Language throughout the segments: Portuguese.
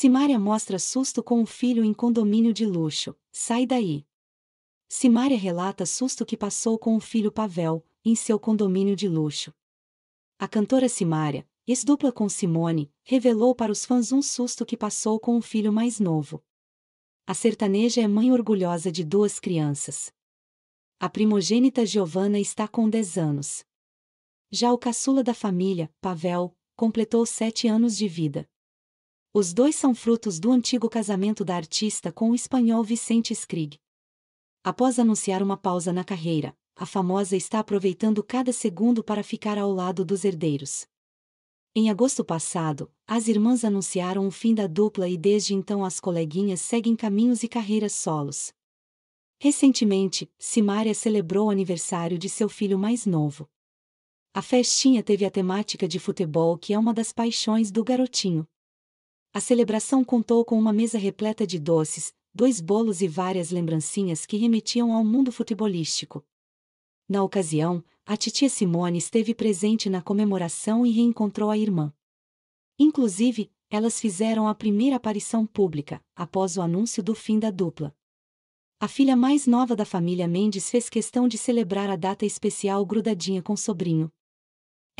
Simária mostra susto com o filho em condomínio de luxo. Sai daí. Simária relata susto que passou com o filho Pavel, em seu condomínio de luxo. A cantora Simária, ex-dupla com Simone, revelou para os fãs um susto que passou com o filho mais novo. A sertaneja é mãe orgulhosa de duas crianças. A primogênita Giovanna está com 10 anos. Já o caçula da família, Pavel, completou 7 anos de vida. Os dois são frutos do antigo casamento da artista com o espanhol Vicente Skrig. Após anunciar uma pausa na carreira, a famosa está aproveitando cada segundo para ficar ao lado dos herdeiros. Em agosto passado, as irmãs anunciaram o fim da dupla e desde então as coleguinhas seguem caminhos e carreiras solos. Recentemente, Simária celebrou o aniversário de seu filho mais novo. A festinha teve a temática de futebol, que é uma das paixões do garotinho. A celebração contou com uma mesa repleta de doces, dois bolos e várias lembrancinhas que remetiam ao mundo futebolístico. Na ocasião, a titia Simone esteve presente na comemoração e reencontrou a irmã. Inclusive, elas fizeram a primeira aparição pública, após o anúncio do fim da dupla. A filha mais nova da família Mendes fez questão de celebrar a data especial grudadinha com o sobrinho.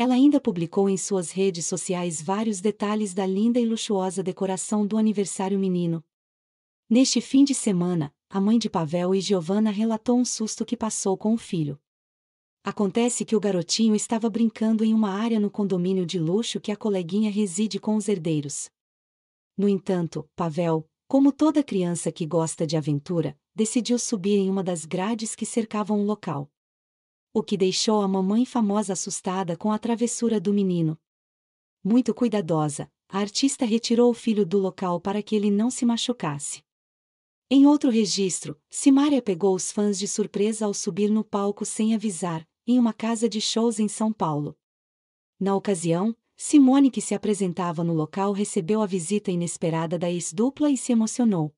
Ela ainda publicou em suas redes sociais vários detalhes da linda e luxuosa decoração do aniversário menino. Neste fim de semana, a mãe de Pavel e Giovanna relatou um susto que passou com o filho. Acontece que o garotinho estava brincando em uma área no condomínio de luxo que a coleguinha reside com os herdeiros. No entanto, Pavel, como toda criança que gosta de aventura, decidiu subir em uma das grades que cercavam o local o que deixou a mamãe famosa assustada com a travessura do menino. Muito cuidadosa, a artista retirou o filho do local para que ele não se machucasse. Em outro registro, Simária pegou os fãs de surpresa ao subir no palco sem avisar, em uma casa de shows em São Paulo. Na ocasião, Simone, que se apresentava no local, recebeu a visita inesperada da ex-dupla e se emocionou.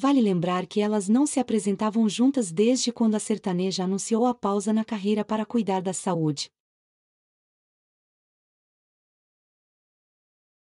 Vale lembrar que elas não se apresentavam juntas desde quando a sertaneja anunciou a pausa na carreira para cuidar da saúde.